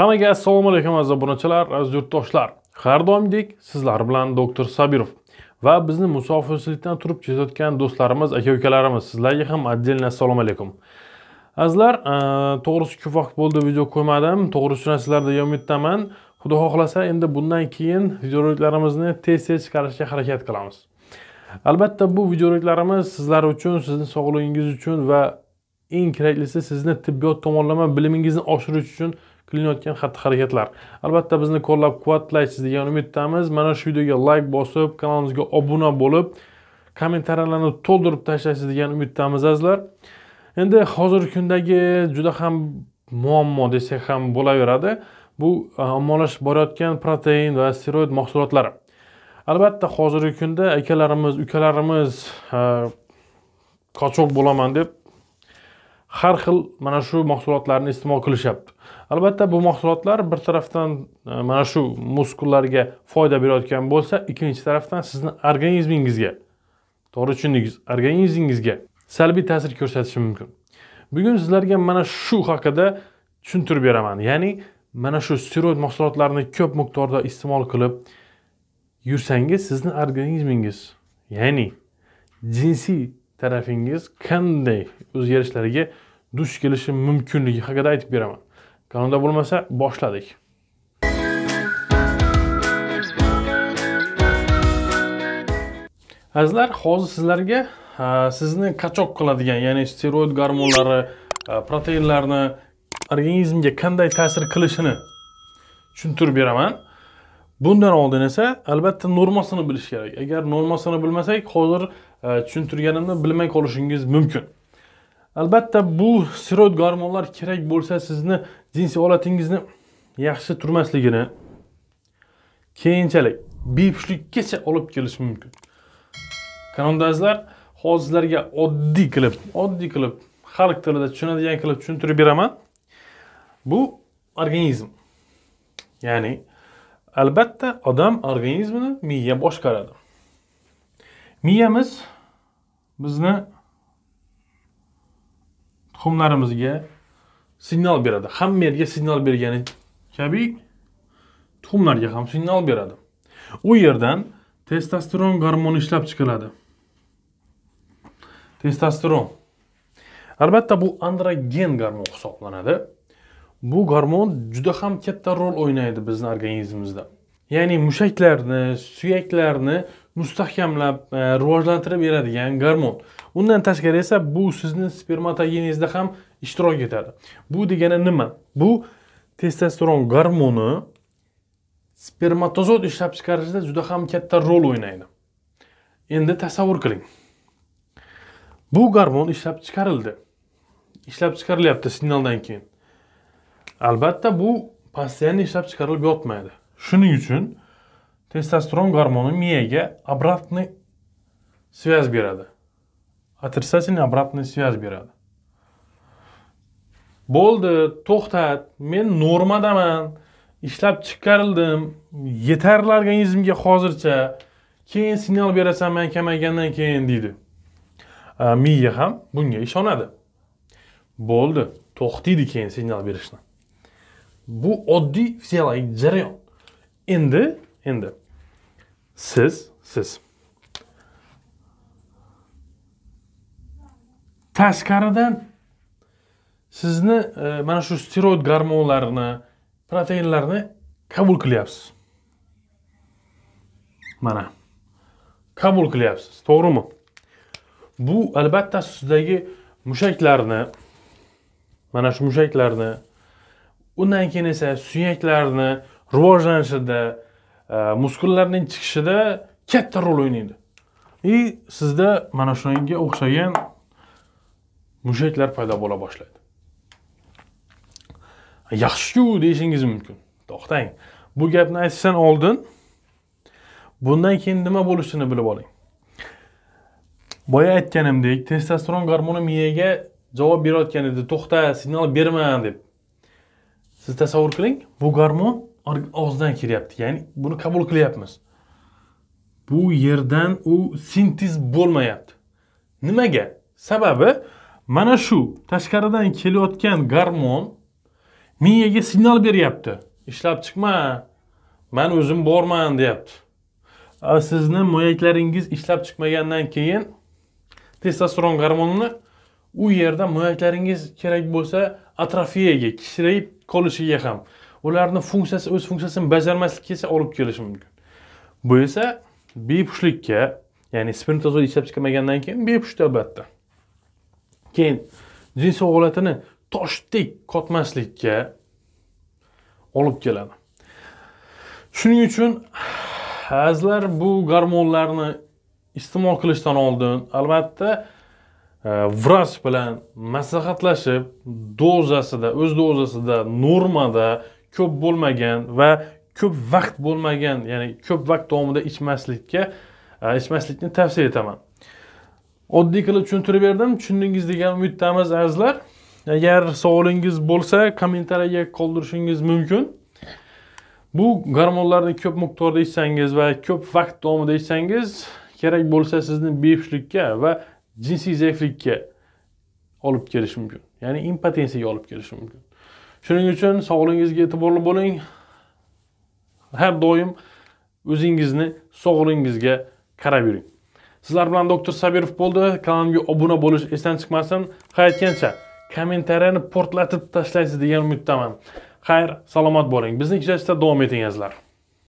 Hammaga assalomu alaykum aziz obunachilar, aziz yurtdoshlar. Har doimdek sizlar bilan doktor Sabirov va bizni musofirchilikdan turib chizayotgan do'stlarimiz, aka-ukalarimiz, sizlarga ham отдельно assalomu alaykum. Azizlar, e, to'g'risi ko'p vaqt bo'ldi video qo'ymadim. To'g'risini sizlarda umiddaman. Xudo xohlasa, endi bundan keyin videoroliklarimizni tez-tez chiqarishga harakat qilamiz. Albatta, bu videoroliklarimiz sizlar uchun, sizning sog'lig'ingiz uchun va eng keraklisi sizni tibbiyot tomonlama bilimingizni oshirish uchun qilinayotgan xatti harakatlar albatta bizni qo'llab quvvatlaysiz degan umiddamiz mana shu videoga layk bosib kanalimizga obuna bo'lib kommentariyalarni to'ldirib tashlaysiz degan umiddamiz azizlar endi hozirgi kundagi juda ham muammo desak ham bo'laveradi bu e, ommalashib borayotgan protein va steroid mahsulotlari albatta hozirgi kunda akalarimiz ukalarimiz e, qochoq bo'laman deb har xil mana shu mahsulotlarni iste'mol qilishyapti albatta bu mahsulotlar bir tarafdan e, mana shu muskullarga foyda berayotgan bo'lsa ikkinchi tarafdan sizni organizmingizga to'g'ri tushundingiz organizmingizga salbiy ta'sir ko'rsatishi mumkin bugun sizlarga mana shu haqida tushuntirib beraman ya'ni mana shu steroid mahsulotlarini ko'p miqdorda iste'mol qilib yursangiz sizni organizmingiz ya'ni jinsiy tarafingiz qanday o'zgarishlarga duch kelishi mumkinligi haqida aytib beraman kanalda bo'lmasa boshladik azizlar hozir sizlarga sizni qachoq qiladigan ya'ni steroid gormonlari proteinlarni organizmga qanday ta'sir qilishini tushuntirib beraman bundan oldin esa albatta normasini bilish kerak agar normasini bilmasak hozir tushuntirganimni bilmay qolishingiz mumkin albatta bu steroid gormonlar kerak bo'lsa sizni jinsiy olatingizni yaxshi turmasligini keyinchalik bepushtlikkacha olib kelishi mumkin kanondazlar hozir sizlarga oddiy qilib oddiy qilib xalq tilida tushunadigan qilib tushuntirib beraman bu organizm ya'ni albatta odam organizmini miya boshqaradi miyamiz bizni tuxumlarimizga signal beradi hamma yerga signal bergani kabi tuxumlarga ham signal beradi u yerdan testosteron gormoni ishlab chiqiladi testosteron albatta bu androgen gormon hisoblanadi bu gormon juda ham katta rol o'ynaydi bizni organizmimizda ya'ni mushaklarni suyaklarni mustahkamlab e, rivojlantirib beradigan gormon undan tashqari esa bu sizni spermatogenezda ham ishtirok etadi bu degani nima bu testosteron gormoni spermatozod ishlab chiqarishda juda ham katta rol o'ynaydi endi tasavvur qiling bu gormon ishlab chiqarildi ishlab chiqarilyapti signaldan keyin albatta bu poстоянно ishlab chiqarilib yotmaydi shuning uchun testosteron gormoni miyaga обратный svyaz beradi отрицательный обратный svyaz beradi bo'ldi to'xtat men normadaman ishlab chiqarildim yetarli organizmga hozircha keyin signal berasan men kamaygandan keyin dedi. miya ham bunga ishonadi bo'ldi to'xtaydi keyin signal berishni bu oddiy fiziologik jarayon endi endi siz siz tashqaridan sizni e, mana shu steroid garmonlarni proteinlarni qabul qilyapsiz mana qabul qilyapsiz to'g'rimi bu albatta sizdagi mushaklarni mana shu mushaklarni undan keyin esa suyaklarni rivojlanishida e, muskullarning chiqishida katta rol o'ynaydi и sizda mana shunga o'xshagan mushaklar paydo bo'la boshlaydi yaxshiku deyishingiz mumkin to'xtang bu gapni aytishdan oldin bundan keyin nima bo'lishini bilib oling boya aytganimdek testosteron gormoni miyaga javob berayotgan edi to'xta signal berma deb siz tasavvur qiling bu gormon og'zidan kelyapti ya'ni buni qabul qilyapmiz bu yerdan u sintez bo'lmayapti nimaga sababi mana shu tashqaridan kelayotgan gormon miyaga signal beryapti ishlab chiqma man o'zim borman deyapti sizni moyaklaringiz ishlab chiqmagandan keyin testosteron gormonini u yerda moyaklaringiz kerak bo'lsa atrofiyaga kichrayib qolishiga ham ularni funksiyasi o'z funksiyasini bajarmaslikka esa olib kelishi mumkin bu esa bepushlikka ya'ni sprintozoid ishlab chiqmagandan keyin bepusht albatta keyin jins holatini toshdek qotmaslikka olib keladi shuning uchun hazlar bu gormonlarni iste'mol qilishdan oldin albatta e, vrach bilan maslahatlashib dozasida o'z dozasida normada ko'p bo'lmagan va ko'p vaqt bo'lmagan ya'ni ko'p vaqt davomida ichmaslikka e, ichmaslikni tavsiya etaman oddiy qilib tushuntirib berdim tushundingiz degan umiddamiz azizlar agar savolingiz bo'lsa kommentariyaga qoldirishingiz mumkin bu gormonlarni ko'p miqdorda ichsangiz va ko'p vaqt davomida ichsangiz kerak bo'lsa sizni bepushtlikka va jinsiy zaiflikka olib kelishi mumkin ya'ni impotensiyaga olib kelishi mumkin shuning uchun sog'lig'ingizga e'tiborli bo'ling har doim o'zingizni sog'lig'ingizga qarab yuring sizlar bilan doktor sabirov bo'ldi kanalimga obuna bo'lish esdan chiqmasin qaytgancha kommentariyani portlatib tashlaysiz degan umiddaman xayr salomat bo'ling bizni kuzatishda davom eting azizlar